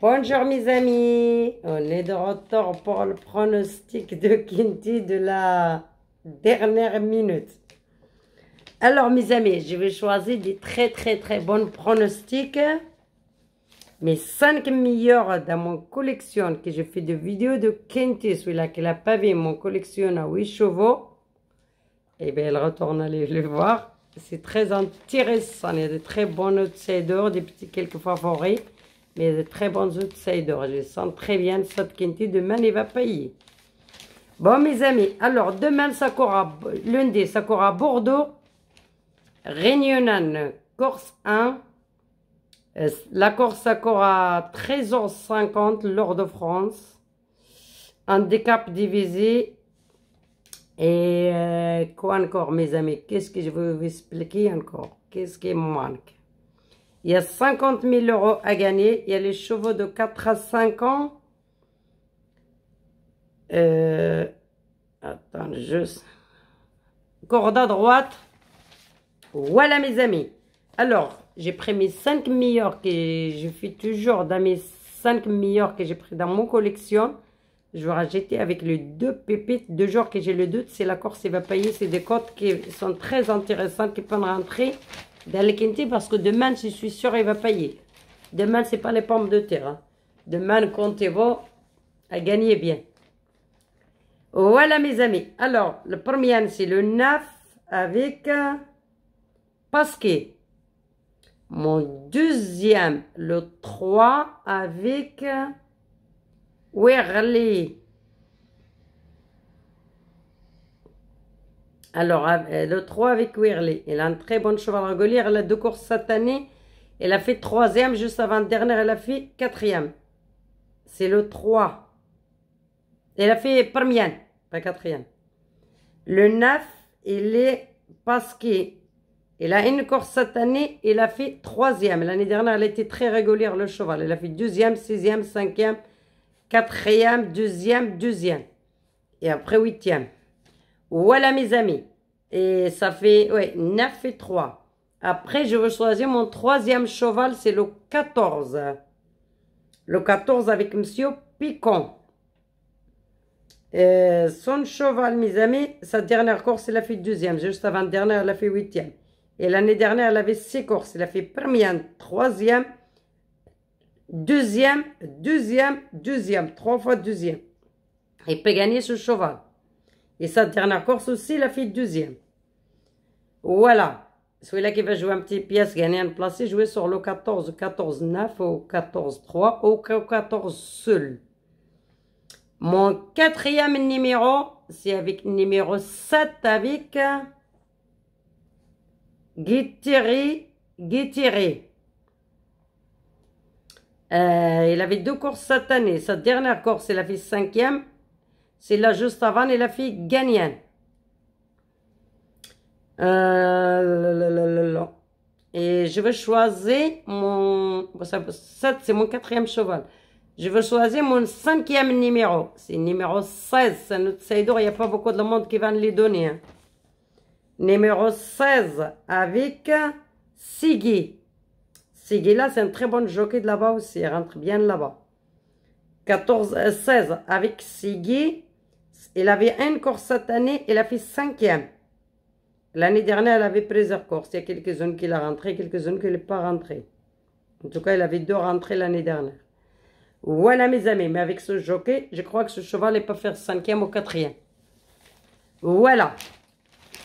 Bonjour mes amis, on est de retour pour le pronostic de Kenty de la dernière minute. Alors mes amis, je vais choisir des très très très bonnes pronostics. Mes 5 meilleurs dans mon collection que je fais de vidéos de kenty, celui-là qui n'a pas vu mon collection à 8 chevaux. Et eh bien elle retourne aller le voir. C'est très intéressant, il y a de très bons outsiders, des petits quelques favoris mais très bons outils je sens très bien Sotkinti. Demain, il va payer. Bon, mes amis, alors demain, ça lundi, à Bordeaux, Réunion, Corse 1, euh, la Corse à 13h50, l'or de France, handicap divisé, et euh, quoi encore, mes amis Qu'est-ce que je vais vous expliquer encore Qu'est-ce qui manque il y a 50 000 euros à gagner. Il y a les chevaux de 4 à 5 ans. Euh, attends, juste. Corde à droite. Voilà, mes amis. Alors, j'ai pris mes 5 meilleurs que je fais toujours dans mes 5 meilleurs que j'ai pris dans mon collection. Je vais rajouter avec les deux pépites. Deux jours que j'ai le doute, c'est la Corse va payer. C'est des cotes qui sont très intéressantes, qui peuvent rentrer le parce que demain, je suis sûre, il va payer. Demain, c'est pas les pommes de terre. Hein. Demain, comptez-vous à gagner bien. Voilà, mes amis. Alors, le premier, c'est le 9 avec euh, Pasquet. Mon deuxième, le 3 avec euh, Alors, euh, le 3 avec Wirley. Elle a un très bon cheval régulier. Elle a deux courses cette année. Elle a fait troisième juste avant dernière. Elle a fait quatrième. C'est le 3. Elle a fait première, pas quatrième. Le 9, il est Pasquier. Il a une course cette année. Il a fait troisième. L'année dernière, elle était très régulière, le cheval. Elle a fait deuxième, sixième, cinquième, quatrième, deuxième, deuxième. Et après huitième. Voilà mes amis. Et ça fait, ouais, 9 et 3. Après, je vais choisir mon troisième cheval, c'est le 14. Le 14 avec Monsieur Picon. Euh, son cheval, mes amis, sa dernière course, il a fait deuxième. Juste avant-dernière, elle a fait huitième. Et l'année dernière, elle avait six courses. Il a fait première, troisième, deuxième, deuxième, deuxième. Trois fois deuxième. Et peut gagner ce cheval. Et sa dernière course aussi, la fille deuxième. Voilà. Celui-là qui va jouer un petit pièce un jouer sur le 14, 14, 9 ou 14, 3 ou 14 seul. Mon quatrième numéro, c'est avec numéro 7 avec euh, Guitiri, Guitiri. Euh, il avait deux courses cette année. Sa dernière course, la a fait cinquième. C'est là juste avant et la fille gagnant. Euh, et je vais choisir mon... Ça, c'est mon quatrième cheval. Je vais choisir mon cinquième numéro. C'est numéro 16. C'est notre Il n'y a pas beaucoup de monde qui va nous les donner. Hein. Numéro 16 avec Sigi. Sigi, là, c'est un très bon jockey de là-bas aussi. Il rentre bien là-bas. 14, 16 euh, avec Sigi. Elle avait un course cette année, elle a fait cinquième. L'année dernière, elle avait plusieurs courses. Il y a quelques-unes qu'il a rentrées, quelques-unes qui n'est pas rentrée. En tout cas, elle avait deux rentrées l'année dernière. Voilà, mes amis. Mais avec ce jockey, je crois que ce cheval n'est pas faire cinquième ou quatrième. Voilà.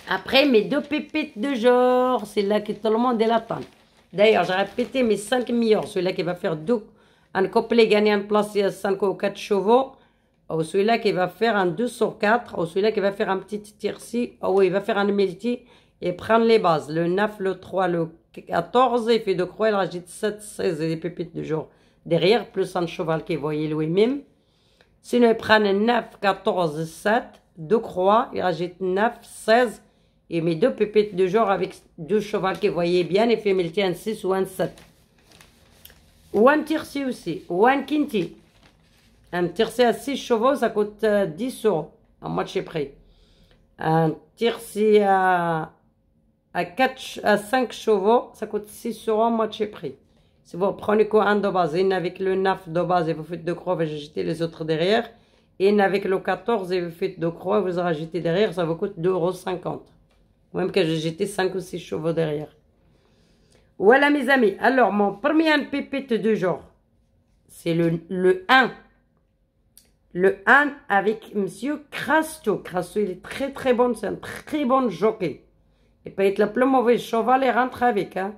Après, mes deux pépites de genre, c'est là que tout le monde est l'attend. D'ailleurs, j'ai répété mes cinq meilleurs. Celui-là qui va faire deux. Un couplet gagné en place, il y a cinq ou quatre chevaux ou oh, celui-là qui va faire un 2 sur 4, ou celui-là qui va faire un petit tir-ci, oh, ou il va faire un multi et prendre les bases. Le 9, le 3, le 14, il fait deux croix, il rajoute 7, 16 et des pépites du jour derrière, plus un cheval qui voyait lui-même. Sinon, il prend 9, 14, 7, deux croix, il rajoute 9, 16, et met deux pépites du jour avec deux chevals qui voyait bien, et fait multi un 6 ou un 7. Ou un tir-ci aussi, ou un quinti. Un tiercé à 6 chevaux, ça coûte 10 euh, euros, en moitié prix. Un tiercé à, à 5 chevaux, ça coûte 6 euros, à moitié prix. Si vous prenez quoi un de base, une avec le 9 de base et vous faites deux croix, vous jetez les autres derrière. Et avec le 14 et vous faites deux croix, vous rajoutez derrière, ça vous coûte 2,50 euros. Même que j'ai jeté 5 ou 6 chevaux derrière. Voilà mes amis, alors mon premier pépite du jour, c'est le, le 1 le 1 avec Monsieur Crasto. Crasto, il est très très bon, c'est un très bon jockey. Il peut être le plus mauvais cheval et rentre avec. Hein.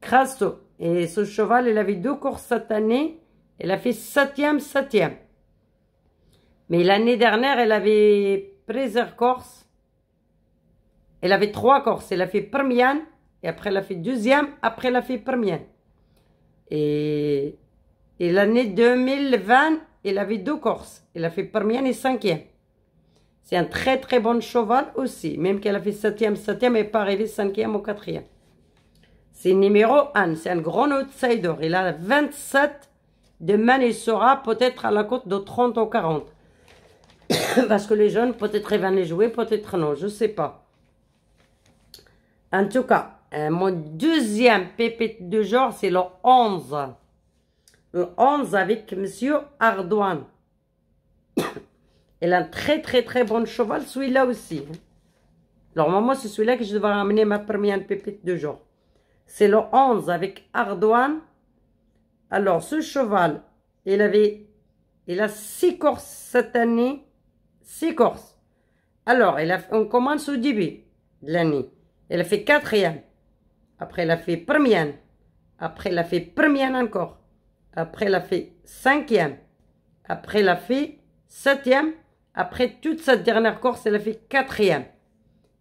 Crasto. Et ce cheval, il avait deux courses cette année. Il a fait septième, septième. Mais l'année dernière, elle avait plusieurs courses. Elle avait trois courses. Elle a fait première, et après elle a fait deuxième, après elle a fait première. Et, et l'année 2020, il avait deux courses. Il a fait premier et cinquième. C'est un très très bon cheval aussi, même qu'elle a fait septième, septième et pas arrivé cinquième ou quatrième. C'est numéro 1, c'est un grand outsider. Il a 27, demain il sera peut-être à la côte de 30 ou 40. Parce que les jeunes, peut-être ils vont les jouer, peut-être non, je ne sais pas. En tout cas, euh, mon deuxième pépite de genre, c'est le 11 le 11 avec Monsieur Ardouane. Il a un très très très bon cheval, celui-là aussi. Normalement, hein. c'est celui-là que je devrais ramener ma première pépite de jour. C'est le 11 avec Ardouane. Alors, ce cheval, il avait, il a 6 courses cette année. 6 courses. Alors, il a, on commence au début de l'année. Il a fait quatrième. Après, il a fait première. Après, il a fait première encore. Après, elle a fait cinquième. Après, elle a fait septième. Après toute cette dernière course, elle a fait quatrième.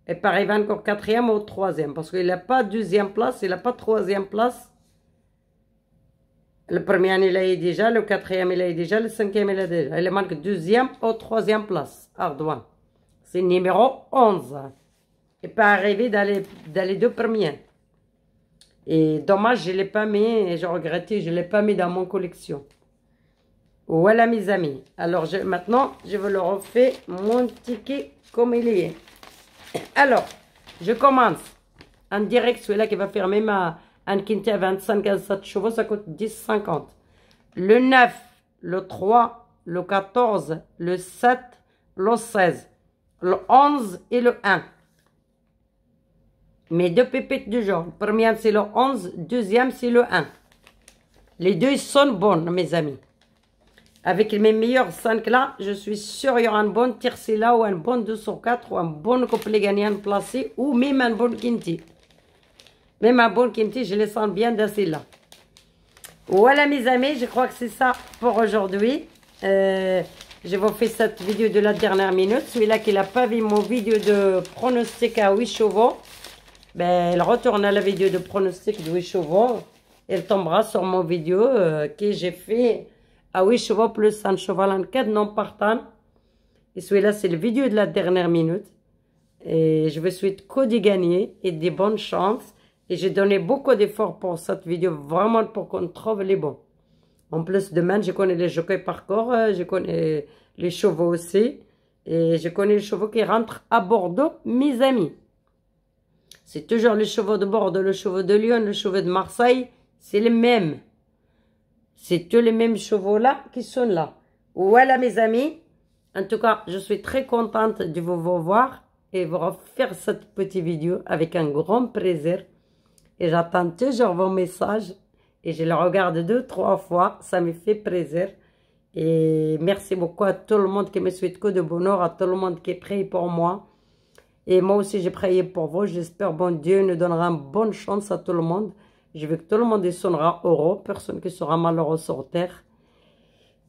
Et pas arrivée encore quatrième ou troisième. Parce qu'il n'a pas deuxième place, il n'a pas troisième place. Le premier, il a eu déjà. Le quatrième, il a déjà. Le cinquième, il a déjà. Elle manque deuxième ou troisième place. Ardouin. C'est numéro 11. Et pas arrivée d'aller d'aller dans deux premiers. Et dommage, je ne l'ai pas mis et regrette, je ne l'ai pas mis dans mon collection. Voilà mes amis. Alors je, maintenant, je vais leur refaire mon ticket comme il est. Alors, je commence en direct. Celui-là qui va fermer ma Ankinti à 25 à 7 chevaux, ça coûte 10,50. Le 9, le 3, le 14, le 7, le 16, le 11 et le 1 mes deux pépites du jour. première, c'est le 11, deuxième, c'est le 1. Les deux sont bonnes, mes amis. Avec mes meilleurs 5 là, je suis sûre qu'il y aura un bon Tirsila ou un bon sur4 ou un bon couplet gagnant placé ou même un bon Kinti. Même un bon Kinti, je les sens bien dans celle-là. Voilà mes amis, je crois que c'est ça pour aujourd'hui. Euh, je vous fais cette vidéo de la dernière minute. Celui-là qui n'a pas vu mon vidéo de pronostic à 8 chevaux ben, elle retourne à la vidéo de pronostic de 8 chevaux. Elle tombera sur mon vidéo euh, que j'ai fait à 8 chevaux plus un cheval en 4 non partant. Et celui-là, c'est le vidéo de la dernière minute. Et je vous souhaite que de gagner et des bonnes chances. Et j'ai donné beaucoup d'efforts pour cette vidéo, vraiment pour qu'on trouve les bons. En plus, demain, je connais les jockeys par euh, je connais les chevaux aussi. Et je connais les chevaux qui rentrent à Bordeaux, mes amis. C'est toujours le chevaux de Bordeaux, le chevaux de Lyon, le chevaux de Marseille. C'est les mêmes. C'est tous les mêmes chevaux là qui sont là. Voilà mes amis. En tout cas, je suis très contente de vous revoir et vous refaire cette petite vidéo avec un grand plaisir. Et j'attends toujours vos messages et je les regarde deux, trois fois. Ça me fait plaisir. Et merci beaucoup à tout le monde qui me souhaite que de bonheur, à tout le monde qui prie pour moi. Et moi aussi, j'ai prié pour vous. J'espère, bon Dieu, nous donnera une bonne chance à tout le monde. Je veux que tout le monde soit heureux, personne qui sera malheureux sur terre.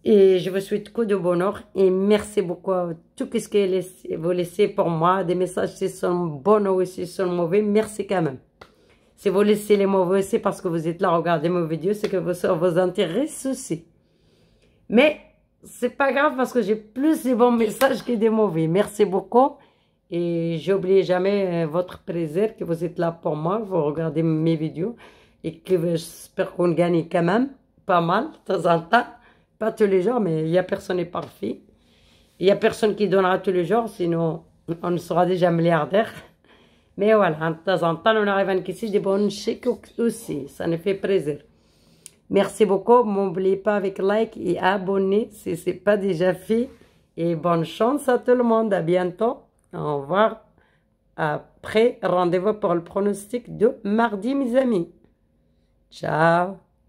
Et je vous souhaite beaucoup de bonheur et merci beaucoup à tout ce que vous laissez pour moi, des messages si sont bons ou si sont mauvais, merci quand même. Si vous laissez les mauvais, c'est parce que vous êtes là, regardez mes vidéos, c'est que vous vos intérêts aussi. Mais c'est pas grave parce que j'ai plus de bons messages que des mauvais. Merci beaucoup. Et j'oublie jamais euh, votre plaisir que vous êtes là pour moi, vous regardez mes vidéos et que j'espère qu'on gagne quand même pas mal de temps en temps. Pas tous les jours, mais il n'y a personne est parfait. Il n'y a personne qui donnera tous les jours, sinon on sera déjà milliardaire. Mais voilà, de temps en temps, on arrive à encaisser des bonnes chèques aussi. Ça nous fait plaisir. Merci beaucoup. N'oubliez pas avec like et abonnez si ce n'est pas déjà fait. Et bonne chance à tout le monde. À bientôt. Au revoir. Après, rendez-vous pour le pronostic de mardi, mes amis. Ciao